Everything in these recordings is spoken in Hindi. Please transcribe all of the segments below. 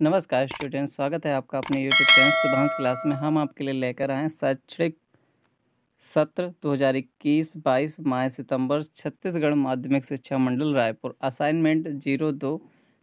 नमस्कार स्टूडेंट स्वागत है आपका अपने यूट्यूब चैनल सुभाष क्लास में हम आपके लिए लेकर आए शैक्षणिक सत्र 2021 बाईस माह सितम्बर छत्तीसगढ़ माध्यमिक शिक्षा मंडल रायपुर असाइनमेंट जीरो दो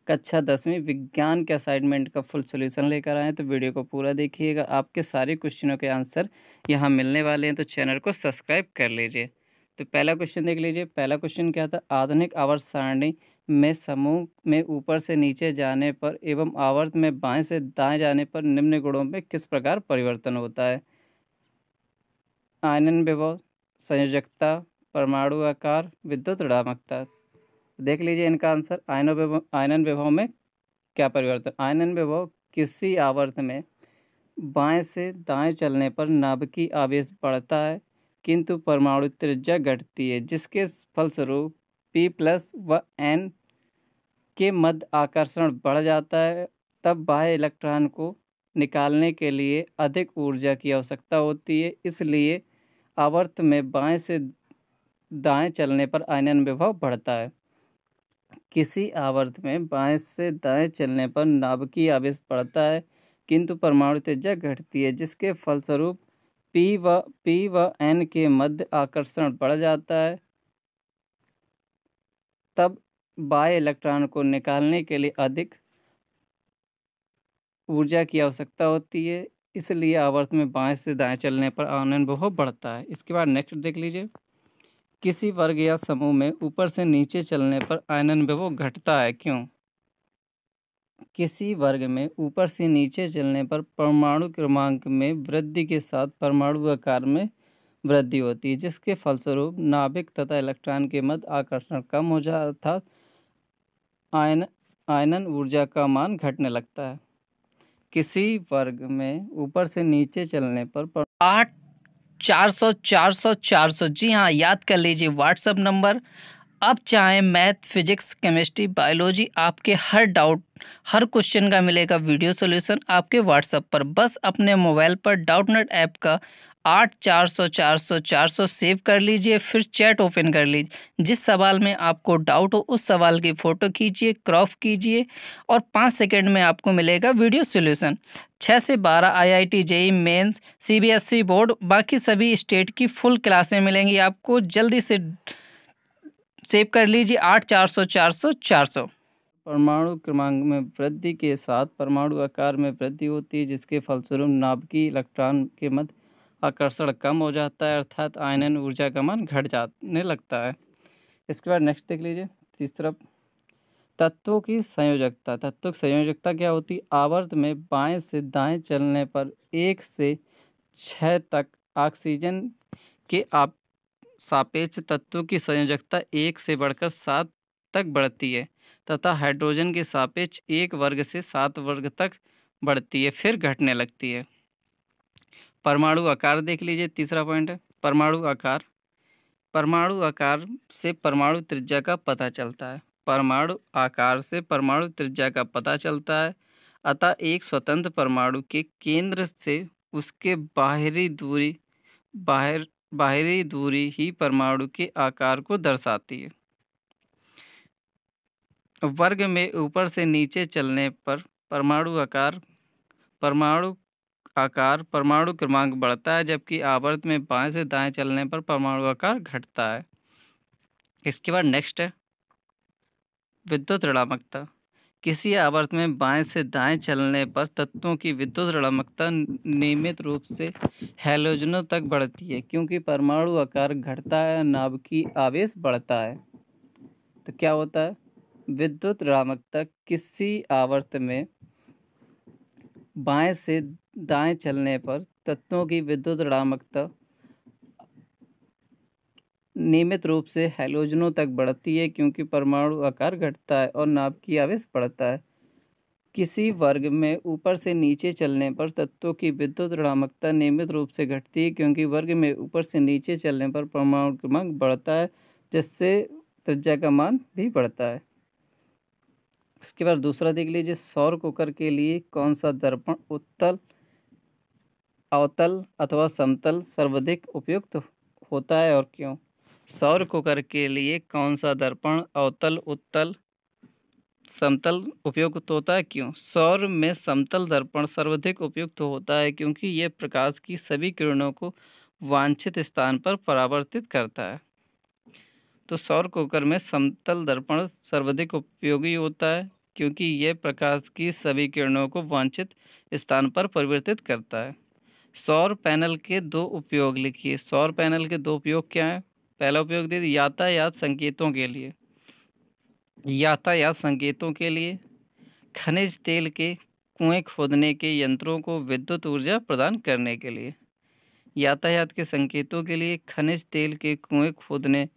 कक्षा दसवीं विज्ञान के असाइनमेंट का फुल सोल्यूशन लेकर आए तो वीडियो को पूरा देखिएगा आपके सारे क्वेश्चनों के आंसर यहाँ मिलने वाले हैं तो चैनल को सब्सक्राइब कर लीजिए तो पहला क्वेश्चन देख लीजिए पहला क्वेश्चन क्या था आधुनिक आवर्त सारणी में समूह में ऊपर से नीचे जाने पर एवं आवर्त में बाएं से दाएं जाने पर निम्न गुणों में किस प्रकार परिवर्तन होता है आयनन विभव संयोजकता परमाणु आकार विद्युत रामकता देख लीजिए इनका आंसर आयनो आयनन विभव में क्या परिवर्तन आयनन विभव किसी आवर्त में बाएं से दाएं चलने पर नाभिकीय आवेश बढ़ता है किंतु परमाणु त्रिज्या घटती है जिसके फलस्वरूप पी प्लस व एन के मध्य आकर्षण बढ़ जाता है तब बाह्य इलेक्ट्रॉन को निकालने के लिए अधिक ऊर्जा की आवश्यकता होती है इसलिए आवर्त में बाएं से दाएं चलने पर आयनन विभव बढ़ता है किसी आवर्त में बाएं से दाएं चलने पर नाभिकीय आवेश बढ़ता है किंतु परमाणु तेजा घटती है जिसके फलस्वरूप पी व पी व एन के मध्य आकर्षण बढ़ जाता है तब बाय इलेक्ट्रॉन को निकालने के लिए अधिक ऊर्जा की आवश्यकता होती है इसलिए आवर्त में बाएं से दाएं चलने पर आनंद बहुत बढ़ता है इसके बाद नेक्स्ट देख लीजिए किसी वर्ग या समूह में ऊपर से नीचे चलने पर आयनन विभव घटता है क्यों किसी वर्ग में ऊपर से नीचे चलने पर परमाणु क्रमांक में वृद्धि के साथ परमाणु आकार में वृद्धि होती है जिसके फलस्वरूप नाभिक तथा इलेक्ट्रॉन के मध्य आकर्षण कम हो जाता था आयन आयनन ऊर्जा का मान घटने लगता है किसी वर्ग में ऊपर से नीचे चलने पर आठ चार सौ चार सौ चार सौ जी हाँ याद कर लीजिए व्हाट्सअप नंबर अब चाहे मैथ फिजिक्स केमिस्ट्री बायोलॉजी आपके हर डाउट हर क्वेश्चन का मिलेगा वीडियो सॉल्यूशन आपके व्हाट्सएप पर बस अपने मोबाइल पर डाउट नेट ऐप का आठ चार सौ चार सौ चार सौ सेव कर लीजिए फिर चैट ओपन कर लीजिए जिस सवाल में आपको डाउट हो उस सवाल की फ़ोटो खींचिए क्रॉप कीजिए और पाँच सेकेंड में आपको मिलेगा वीडियो सोल्यूशन छः से बारह I I T CBSE C B S E board बाकी सभी स्टेट की फुल क्लासें मिलेंगी आपको जल्दी से सेव कर लीजिए आठ चार सौ चार सौ चार सौ परमाणु क्रमांक में वृद्धि के साथ परमाणु आकार में वृद्धि होती है जिसके फलस्वरूप नाभिकीय इलेक्ट्रॉन के मध्य आकर्षण कम हो जाता है अर्थात आयनन ऊर्जा का मान घट जाने लगता है इसके बाद नेक्स्ट देख लीजिए तीसरा तत्वों की संयोजकता तत्व की संयोजकता क्या होती है आवर्त में बाएं से दाएं चलने पर एक से छः तक ऑक्सीजन के आप सापेक्ष तत्वों की संयोजकता एक से बढ़कर सात तक बढ़ती है तथा हाइड्रोजन के सापेक्ष एक वर्ग से सात वर्ग तक बढ़ती है फिर घटने लगती है परमाणु आकार देख लीजिए तीसरा पॉइंट है परमाणु आकार परमाणु आकार से परमाणु त्रिज्या का पता चलता है परमाणु आकार से परमाणु त्रिज्या का पता चलता है अतः एक स्वतंत्र परमाणु के केंद्र से उसके बाहरी दूरी बाहर बाहरी दूरी ही परमाणु के आकार को दर्शाती है वर्ग में ऊपर से नीचे चलने पर परमाणु आकार परमाणु आकार परमाणु क्रमांक बढ़ता है जबकि आवर्त में बाएं से दाएं चलने पर परमाणु आकार घटता है इसके बाद नेक्स्ट है विद्युत ऋणामकता किसी आवर्त में बाएं से दाएं चलने पर तत्वों की विद्युत ऋणामकता नियमित रूप से हेलोजनों तक बढ़ती है क्योंकि परमाणु आकार घटता है नाभ की आवेश बढ़ता है तो क्या होता है विद्युत ऋणामकता किसी आवर्त में बाएं से दाएं चलने पर तत्वों की विद्युत ऋणात्मकता नियमित रूप से हेलोजनों तक बढ़ती है क्योंकि परमाणु आकार घटता है और की आवेश बढ़ता है किसी वर्ग में ऊपर से नीचे चलने पर तत्वों की विद्युत ऋणात्मकता नियमित रूप से घटती है क्योंकि वर्ग में ऊपर से नीचे चलने पर परमाणु क्रमांक बढ़ता है जिससे त्रिज्या का मान भी बढ़ता है इसके बाद दूसरा देख लीजिए सौर कुकर के लिए कौन सा दर्पण उत्तल अवतल अथवा समतल सर्वाधिक उपयुक्त होता है और क्यों सौर कुकर के लिए कौन सा दर्पण अवतल उत्तल समतल उपयुक्त होता है क्यों सौर में समतल दर्पण सर्वाधिक उपयुक्त होता है क्योंकि ये प्रकाश की सभी किरणों को वांछित स्थान पर परावर्तित करता है तो सौर कुकर में समतल दर्पण सर्वाधिक उपयोगी होता है क्योंकि यह प्रकाश की सभी किरणों को वांछित स्थान पर परिवर्तित करता है सौर पैनल के दो उपयोग लिखिए सौर पैनल के दो उपयोग क्या हैं पहला उपयोग दे यातायात संकेतों के लिए यातायात संकेतों के लिए खनिज तेल के कुएं खोदने के यंत्रों को विद्युत ऊर्जा प्रदान करने के लिए यातायात के संकेतों के लिए खनिज तेल के कुएं खोदने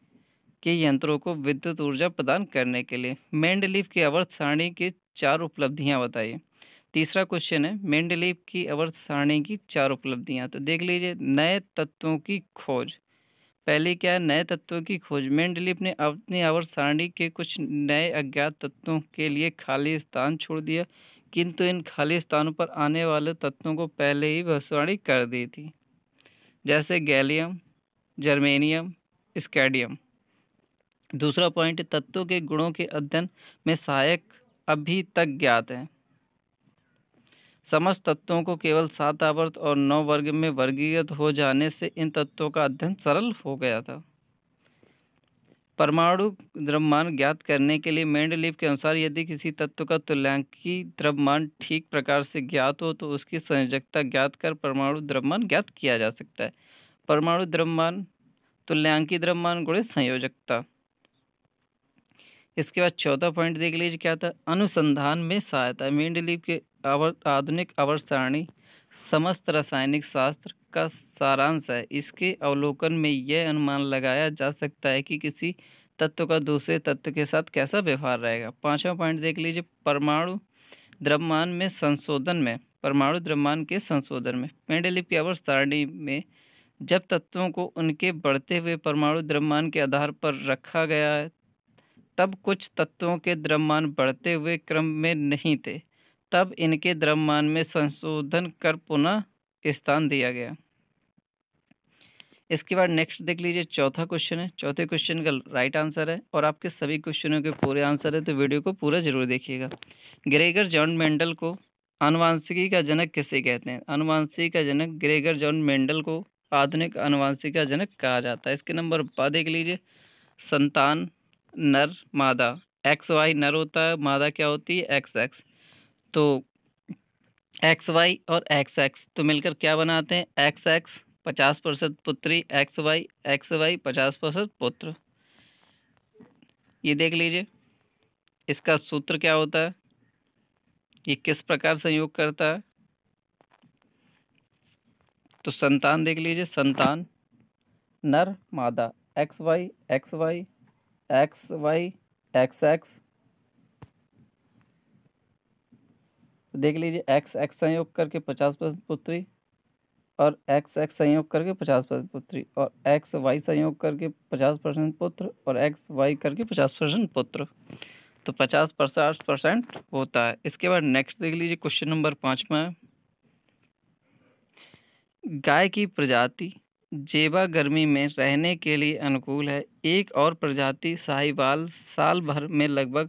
के यंत्रों को विद्युत ऊर्जा प्रदान करने के लिए मेंडलीव की अवर्त सारणी की चार उपलब्धियां बताइए तीसरा क्वेश्चन है मेंडलीव की अवर्त सारणी की चार उपलब्धियाँ तो देख लीजिए नए तत्वों की खोज पहले क्या है नए तत्वों की खोज मेंडलीव ने अपनी आवर्त सारणी के कुछ नए अज्ञात तत्वों के लिए खाली स्थान छोड़ दिया किंतु इन खाली स्थानों पर आने वाले तत्वों को पहले ही भविष्यवाणी कर दी थी जैसे गैलियम जर्मेनियम स्कैडियम दूसरा पॉइंट तत्वों के गुणों के अध्ययन में सहायक अभी तक ज्ञात है समस्त तत्वों को केवल सात आवर्त और नौ वर्ग में वर्गीकृत हो जाने से इन तत्वों का अध्ययन सरल हो गया था परमाणु द्रव्यमान ज्ञात करने के लिए मेंडलीव के अनुसार यदि किसी तत्व का तुल्यांकी द्रव्यमान ठीक प्रकार से ज्ञात हो तो उसकी संयोजकता ज्ञात कर परमाणु द्रव्यमान ज्ञात किया जा सकता है परमाणु द्रव्यमान तुल्यांकी द्रव्यमान गुणित संयोजकता इसके बाद चौथा पॉइंट देख लीजिए क्या था अनुसंधान में सहायता मेंडलीव के अवर आधुनिक अवर सारणी समस्त रासायनिक शास्त्र का सारांश है इसके अवलोकन में यह अनुमान लगाया जा सकता है कि किसी तत्व का दूसरे तत्व के साथ कैसा व्यवहार रहेगा पांचवा पॉइंट देख लीजिए परमाणु द्रव्यमान में संशोधन में परमाणु द्रव्यमान के संशोधन में मेंडलीव की अवर सारणी में जब तत्वों को उनके बढ़ते हुए परमाणु द्रव्यमान के आधार पर रखा गया है तब कुछ तत्वों के द्रव्यमान बढ़ते हुए क्रम में नहीं थे तब इनके द्रव्यमान में संशोधन कर पुनः स्थान दिया गया इसके बाद नेक्स्ट देख लीजिए चौथा क्वेश्चन है चौथे क्वेश्चन का राइट आंसर है और आपके सभी क्वेश्चनों के पूरे आंसर है तो वीडियो को पूरा जरूर देखिएगा ग्रेगर जॉन मेंडल को अनुवांशिकी का जनक किसे कहते हैं अनुवांशिकी का जनक ग्रेगर जॉन मेंडल को आधुनिक अनुवांशिकी का जनक कहा जाता है इसके नंबर बा देख लीजिए संतान नर मादा एक्स वाई नर होता है मादा क्या होती है एक्स एक्स तो एक्स वाई और एक्स एक्स तो मिलकर क्या बनाते हैं एक्स एक्स पचास प्रतिशत पुत्री एक्स वाई एक्स वाई पचास प्रतिशत पुत्र ये देख लीजिए इसका सूत्र क्या होता है ये किस प्रकार संयोग करता है तो संतान देख लीजिए संतान नर मादा X Y X Y X Y X X देख लीजिए एक्स एक्स संयोग करके पचास परसेंट पुत्री और एक्स एक्स संयोग करके पचास परसेंट पुत्री और एक्स वाई संयोग करके पचास परसेंट पुत्र और एक्स वाई करके पचास परसेंट पुत्र तो पचास पचास परसेंट होता है इसके बाद नेक्स्ट देख लीजिए क्वेश्चन नंबर पाँच में गाय की प्रजाति जेबा गर्मी में रहने के लिए अनुकूल है एक और प्रजाति साहिवाल साल भर में लगभग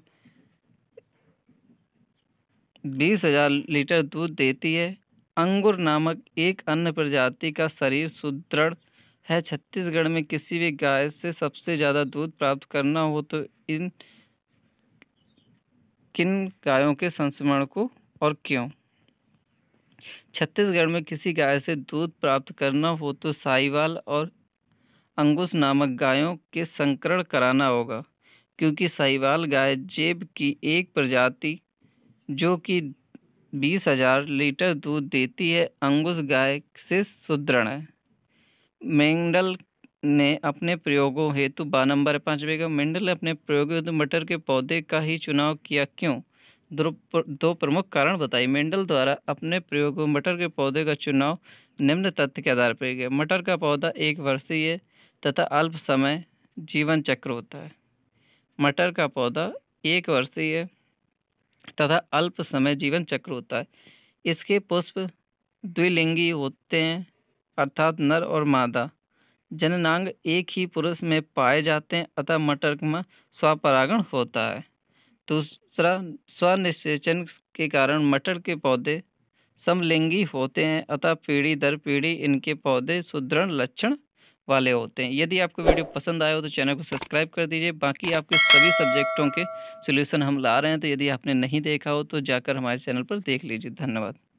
बीस हजार लीटर दूध देती है अंगुर नामक एक अन्य प्रजाति का शरीर सुदृढ़ है छत्तीसगढ़ में किसी भी गाय से सबसे ज़्यादा दूध प्राप्त करना हो तो इन किन गायों के संस्मरण को और क्यों छत्तीसगढ़ में किसी गाय से दूध प्राप्त करना हो तो साईवाल और अंगुस नामक गायों के संकरण कराना होगा क्योंकि साईवाल गाय जेब की एक प्रजाति जो कि बीस हजार लीटर दूध देती है अंगुस गाय से सुदृढ़ है मेंडल ने अपने प्रयोगों हेतु बा नंबर पाँचवें का मेंडल ने अपने प्रयोग हेतु मटर के पौधे का ही चुनाव किया क्यों दो प्रमुख कारण बताई मेंडल द्वारा अपने प्रयोग में मटर के पौधे का चुनाव निम्न तथ्य के आधार पर किया मटर का पौधा एक वर्षीय तथा अल्प समय जीवन चक्र होता है मटर का पौधा एक वर्षीय तथा अल्प समय जीवन चक्र होता है इसके पुष्प द्विलिंगी होते हैं अर्थात नर और मादा जननांग एक ही पुरुष में पाए जाते हैं अतः मटर में स्वपरागण होता है दूसरा स्वनिषेचन के कारण मटर के पौधे समलिंगी होते हैं अतः पीढ़ी दर पीढ़ी इनके पौधे सुदृढ़ लक्षण वाले होते हैं यदि आपको वीडियो पसंद आया हो तो चैनल को सब्सक्राइब कर दीजिए बाकी आपके सभी सब्जेक्टों के सोल्यूशन हम ला रहे हैं तो यदि आपने नहीं देखा हो तो जाकर हमारे चैनल पर देख लीजिए धन्यवाद